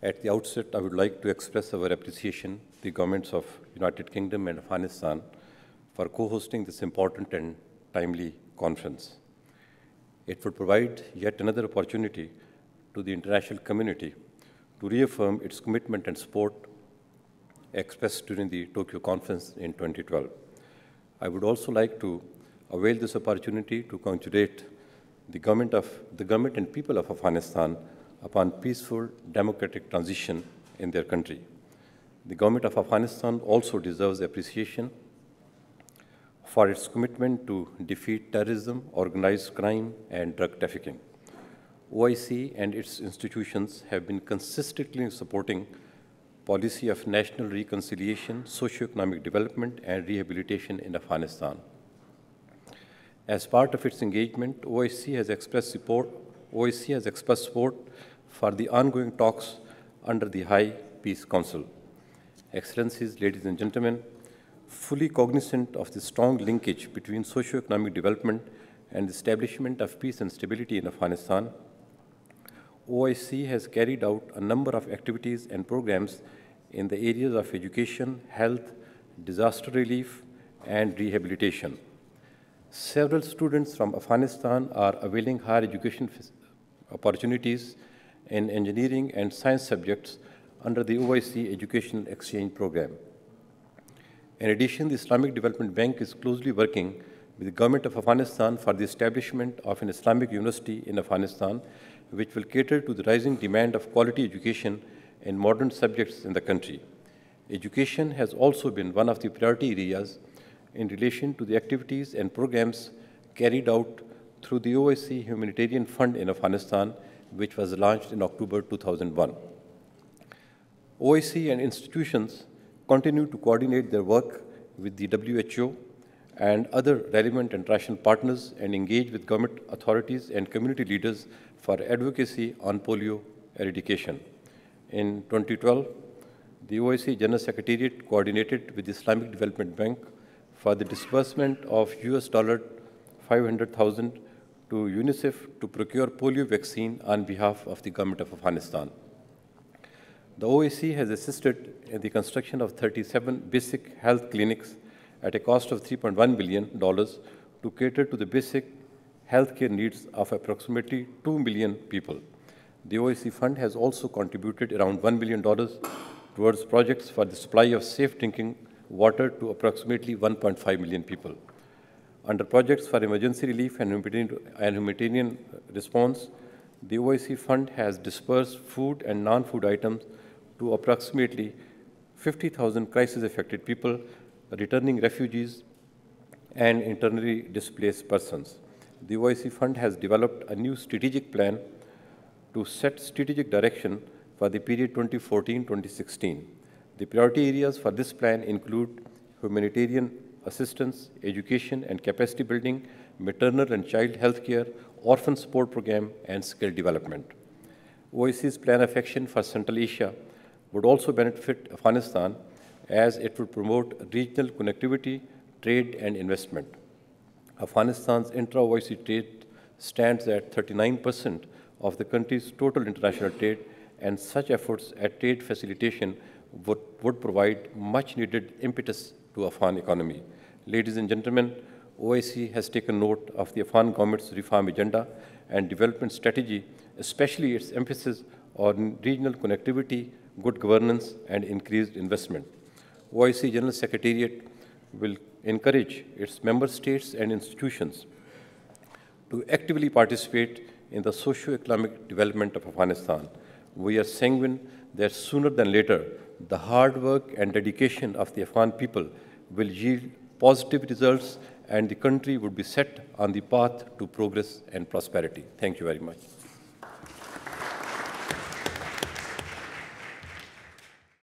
At the outset, I would like to express our appreciation to the governments of United Kingdom and Afghanistan for co-hosting this important and timely conference. It would provide yet another opportunity to the international community to reaffirm its commitment and support expressed during the Tokyo conference in 2012. I would also like to avail this opportunity to congratulate the government, of, the government and people of Afghanistan upon peaceful democratic transition in their country. The government of Afghanistan also deserves appreciation for its commitment to defeat terrorism, organized crime, and drug trafficking. OIC and its institutions have been consistently supporting policy of national reconciliation, socioeconomic development, and rehabilitation in Afghanistan. As part of its engagement, OIC has expressed support OIC has expressed support for the ongoing talks under the High Peace Council. Excellencies, ladies and gentlemen, fully cognizant of the strong linkage between socio-economic development and the establishment of peace and stability in Afghanistan, OIC has carried out a number of activities and programs in the areas of education, health, disaster relief, and rehabilitation. Several students from Afghanistan are availing higher education opportunities in engineering and science subjects under the OIC Educational Exchange Program. In addition, the Islamic Development Bank is closely working with the government of Afghanistan for the establishment of an Islamic university in Afghanistan, which will cater to the rising demand of quality education in modern subjects in the country. Education has also been one of the priority areas in relation to the activities and programs carried out through the OSCE Humanitarian Fund in Afghanistan, which was launched in October 2001. OSCE and institutions continue to coordinate their work with the WHO and other relevant international partners and engage with government authorities and community leaders for advocacy on polio eradication. In 2012, the OIC General Secretariat coordinated with the Islamic Development Bank for the disbursement of US dollar 500,000 to UNICEF to procure polio vaccine on behalf of the government of Afghanistan. The OAC has assisted in the construction of 37 basic health clinics at a cost of $3.1 billion to cater to the basic healthcare needs of approximately 2 million people. The OAC fund has also contributed around $1 million towards projects for the supply of safe drinking water to approximately 1.5 million people. Under projects for emergency relief and humanitarian response, the OIC Fund has dispersed food and non-food items to approximately 50,000 crisis-affected people, returning refugees, and internally displaced persons. The OIC Fund has developed a new strategic plan to set strategic direction for the period 2014-2016. The priority areas for this plan include humanitarian assistance, education and capacity building, maternal and child health care, orphan support program, and skill development. OIC's plan of action for Central Asia would also benefit Afghanistan as it would promote regional connectivity, trade, and investment. Afghanistan's intra-OIC trade stands at 39% of the country's total international trade, and such efforts at trade facilitation would, would provide much needed impetus to Afghan economy. Ladies and gentlemen, OIC has taken note of the Afghan government's reform agenda and development strategy, especially its emphasis on regional connectivity, good governance, and increased investment. OIC General Secretariat will encourage its member states and institutions to actively participate in the socio-economic development of Afghanistan. We are sanguine that sooner than later, the hard work and dedication of the Afghan people will yield positive results and the country would be set on the path to progress and prosperity. Thank you very much.